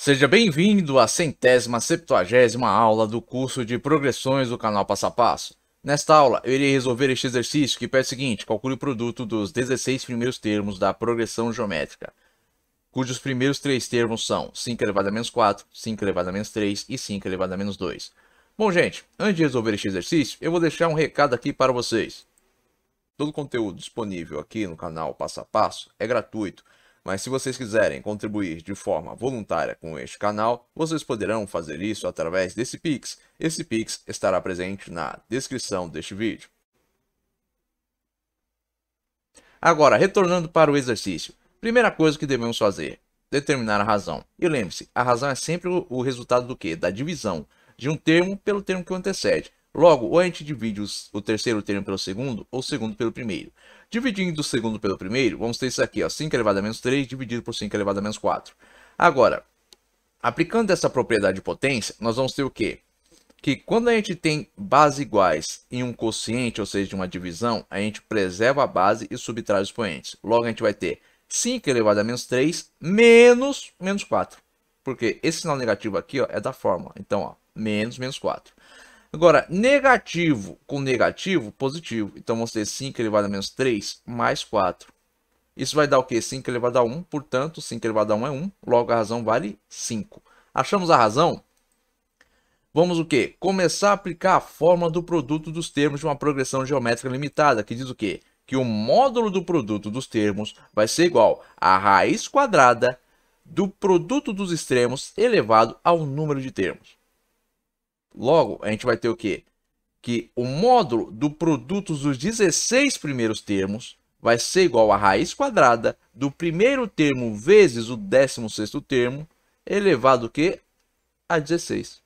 Seja bem-vindo à centésima septuagésima aula do curso de progressões do canal Passo a Passo. Nesta aula, eu irei resolver este exercício que pede o seguinte, calcule o produto dos 16 primeiros termos da progressão geométrica, cujos primeiros três termos são 5 elevado a menos 4, 5 elevado a menos 3 e 5 elevado a menos 2. Bom, gente, antes de resolver este exercício, eu vou deixar um recado aqui para vocês. Todo o conteúdo disponível aqui no canal Passo a Passo é gratuito. Mas se vocês quiserem contribuir de forma voluntária com este canal, vocês poderão fazer isso através desse Pix. Esse Pix estará presente na descrição deste vídeo. Agora, retornando para o exercício. Primeira coisa que devemos fazer, determinar a razão. E lembre-se, a razão é sempre o resultado do que? Da divisão de um termo pelo termo que o antecede. Logo, ou a gente divide o terceiro termo pelo segundo, ou o segundo pelo primeiro. Dividindo o segundo pelo primeiro, vamos ter isso aqui, ó, 5 elevado a menos 3 dividido por 5 elevado a menos 4. Agora, aplicando essa propriedade de potência, nós vamos ter o quê? Que quando a gente tem bases iguais em um quociente, ou seja, de uma divisão, a gente preserva a base e subtrai os expoentes. Logo, a gente vai ter 5 elevado a menos 3 menos menos 4. Porque esse sinal negativo aqui ó, é da fórmula. Então, ó, menos menos 4. Agora, negativo com negativo, positivo. Então, vamos ter 5 elevado a menos 3, mais 4. Isso vai dar o quê? 5 elevado a 1, portanto, 5 elevado a 1 é 1, logo a razão vale 5. Achamos a razão? Vamos o quê? Começar a aplicar a fórmula do produto dos termos de uma progressão geométrica limitada, que diz o quê? Que o módulo do produto dos termos vai ser igual a raiz quadrada do produto dos extremos elevado ao número de termos. Logo, a gente vai ter o quê? Que o módulo do produto dos 16 primeiros termos vai ser igual à raiz quadrada do primeiro termo vezes o 16º termo elevado o quê? a 16.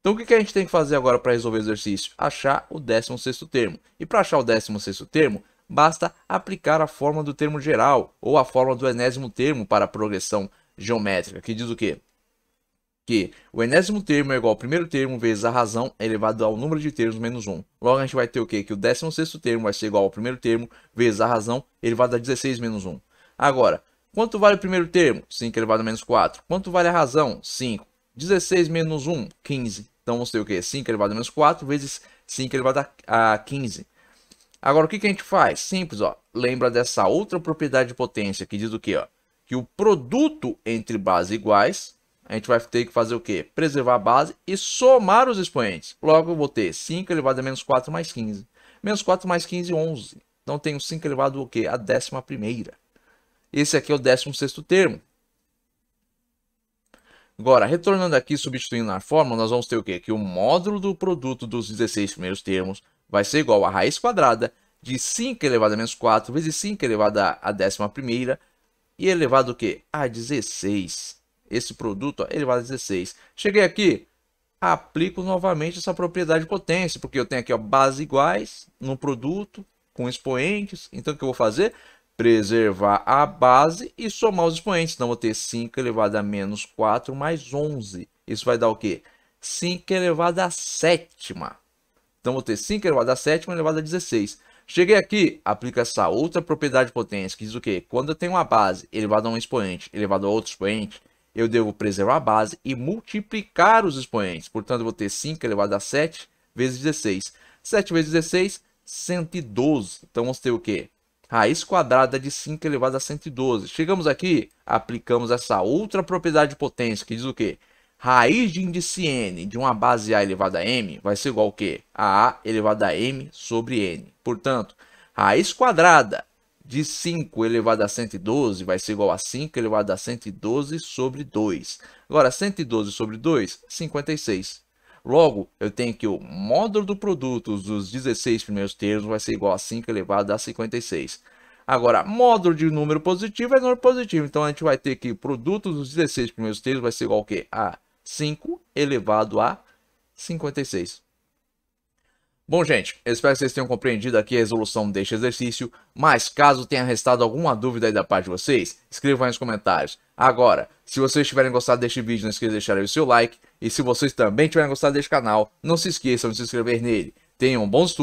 Então o que a gente tem que fazer agora para resolver o exercício? Achar o 16º termo. E para achar o 16º termo, basta aplicar a forma do termo geral ou a forma do enésimo termo para a progressão geométrica, que diz o quê? que o enésimo termo é igual ao primeiro termo vezes a razão é elevado ao número de termos menos 1. Logo, a gente vai ter o quê? Que o 16º termo vai ser igual ao primeiro termo vezes a razão elevado a 16 menos 1. Agora, quanto vale o primeiro termo? 5 elevado a menos 4. Quanto vale a razão? 5. 16 menos 1, 15. Então, vamos ter o quê? 5 elevado a menos 4 vezes 5 elevado a 15. Agora, o que, que a gente faz? Simples, ó. Lembra dessa outra propriedade de potência que diz o quê? Ó? Que o produto entre bases iguais a gente vai ter que fazer o quê? Preservar a base e somar os expoentes. Logo, eu vou ter 5 elevado a menos 4 mais 15. Menos 4 mais 15, 11. Então, tenho 5 elevado o quê? A décima primeira. Esse aqui é o décimo sexto termo. Agora, retornando aqui, substituindo na fórmula, nós vamos ter o quê? Que o módulo do produto dos 16 primeiros termos vai ser igual a raiz quadrada de 5 elevado a menos 4 vezes 5 elevado a décima primeira e elevado o quê? A 16 esse produto, ó, ele vale 16. Cheguei aqui, aplico novamente essa propriedade de potência, porque eu tenho aqui ó, bases iguais no produto com expoentes. Então, o que eu vou fazer? Preservar a base e somar os expoentes. Então, vou ter 5 elevado a menos 4 mais 11. Isso vai dar o quê? 5 elevado a sétima. Então, vou ter 5 elevado a sétima elevado a 16. Cheguei aqui, aplico essa outra propriedade de potência, que diz o quê? Quando eu tenho uma base elevada a um expoente elevado a outro expoente, eu devo preservar a base e multiplicar os expoentes. Portanto, eu vou ter 5 elevado a 7 vezes 16. 7 vezes 16, 112. Então, vamos ter o quê? Raiz quadrada de 5 elevado a 112. Chegamos aqui, aplicamos essa outra propriedade de potência, que diz o quê? Raiz de índice n de uma base a elevada a m vai ser igual ao quê? A a elevado a m sobre n. Portanto, raiz quadrada de 5 elevado a 112 vai ser igual a 5 elevado a 112 sobre 2. Agora, 112 sobre 2, 56. Logo, eu tenho que o módulo do produto dos 16 primeiros termos vai ser igual a 5 elevado a 56. Agora, módulo de número positivo é número positivo, então a gente vai ter que o produto dos 16 primeiros termos vai ser igual a quê? A 5 elevado a 56. Bom, gente, espero que vocês tenham compreendido aqui a resolução deste exercício, mas caso tenha restado alguma dúvida aí da parte de vocês, escrevam aí nos comentários. Agora, se vocês tiverem gostado deste vídeo, não esqueça de deixar aí o seu like, e se vocês também tiverem gostado deste canal, não se esqueçam de se inscrever nele. Tenham bons estudos!